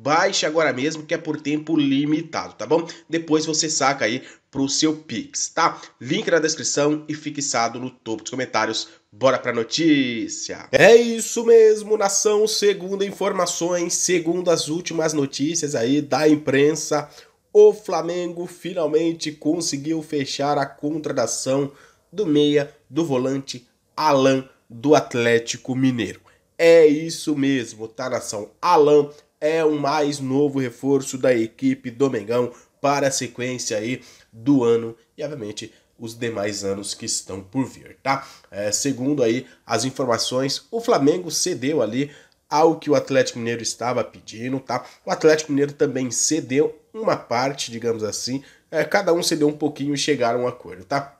Baixe agora mesmo que é por tempo limitado, tá bom? Depois você saca aí pro seu Pix, tá? Link na descrição e fixado no topo dos comentários. Bora pra notícia! É isso mesmo, nação. Segundo informações, segundo as últimas notícias aí da imprensa, o Flamengo finalmente conseguiu fechar a contratação do meia do volante Alan do Atlético Mineiro. É isso mesmo, tá nação? Alan é o mais novo reforço da equipe do Mengão para a sequência aí do ano e obviamente os demais anos que estão por vir, tá? É, segundo aí as informações, o Flamengo cedeu ali ao que o Atlético Mineiro estava pedindo, tá? O Atlético Mineiro também cedeu uma parte, digamos assim, é, cada um cedeu um pouquinho e chegaram a um acordo, tá?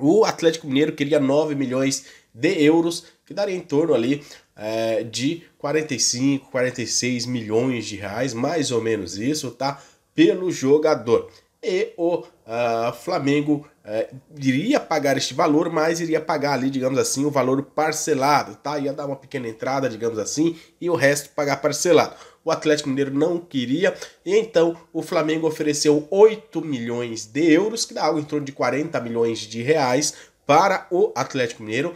O Atlético Mineiro queria 9 milhões de euros, que daria em torno ali é, de 45, 46 milhões de reais, mais ou menos isso, tá? Pelo jogador e o uh, Flamengo uh, iria pagar este valor, mas iria pagar ali, digamos assim, o valor parcelado, tá? Ia dar uma pequena entrada, digamos assim, e o resto pagar parcelado. O Atlético Mineiro não queria, e então o Flamengo ofereceu 8 milhões de euros, que dá algo em torno de 40 milhões de reais, para o Atlético Mineiro,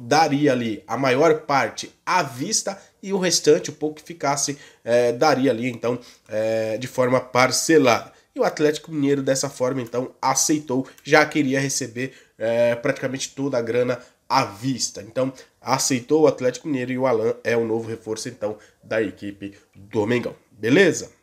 daria ali a maior parte à vista e o restante, o pouco que ficasse, eh, daria ali então eh, de forma parcelada. E o Atlético Mineiro, dessa forma, então, aceitou, já queria receber é, praticamente toda a grana à vista. Então, aceitou o Atlético Mineiro e o Alan é o novo reforço, então, da equipe do Mengão. Beleza?